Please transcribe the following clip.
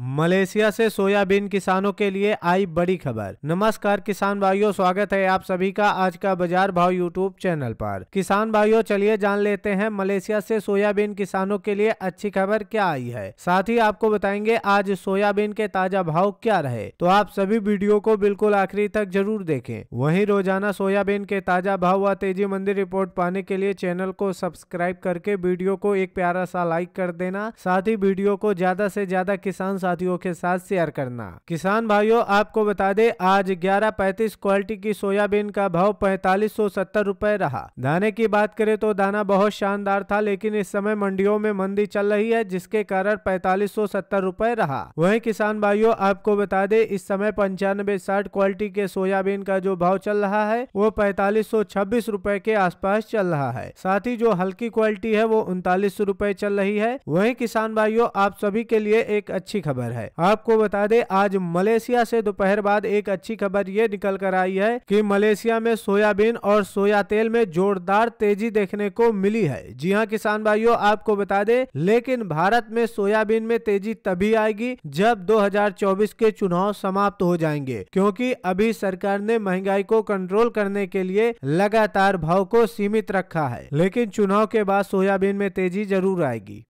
Malaysia से soybean किसानों के लिए आई बड़ी खबर नमस्कार किसान भाइयों स्वागत है आप सभी का आज का बाजार भाव यूट्यूब चैनल पर किसान भाइयों चलिए जान लेते हैं मलेशिया से सोयाबीन किसानों के लिए अच्छी खबर क्या आई है साथ ही आपको बताएंगे आज सोयाबीन के ताजा भाव क्या रहे तो आप सभी वीडियो को बिल्कुल आखिरी तक जरूर देखे वही रोजाना सोयाबीन के ताजा भाव व तेजी मंदिर रिपोर्ट पाने के लिए चैनल को सब्सक्राइब करके वीडियो को एक प्यारा सा लाइक कर देना साथ ही वीडियो को ज्यादा ऐसी ज्यादा किसान साथियों के साथ शेयर करना किसान भाइयों आपको बता दे आज ग्यारह पैंतीस क्वालिटी की सोयाबीन का भाव पैतालीस सौ सत्तर रूपए रहा दाने की बात करें तो दाना बहुत शानदार था लेकिन इस समय मंडियों में मंदी चल रही है जिसके कारण पैतालीस सौ सत्तर रूपए रहा वही किसान भाइयों आपको बता दे इस समय पंचानवे साठ क्वालिटी के सोयाबीन का जो भाव चल रहा है वो पैतालीस सौ छब्बीस रूपए के आसपास चल रहा है साथ ही जो हल्की क्वालिटी है वो उनतालीस रूपए चल रही है वही किसान भाइयों आप सभी के लिए एक अच्छी खबर खबर है आपको बता दे आज मलेशिया से दोपहर बाद एक अच्छी खबर ये निकल कर आई है कि मलेशिया में सोयाबीन और सोया तेल में जोरदार तेजी देखने को मिली है जी हाँ किसान भाइयों आपको बता दे लेकिन भारत में सोयाबीन में तेजी तभी आएगी जब 2024 के चुनाव समाप्त हो जाएंगे क्योंकि अभी सरकार ने महंगाई को कंट्रोल करने के लिए लगातार भाव को सीमित रखा है लेकिन चुनाव के बाद सोयाबीन में तेजी जरूर आएगी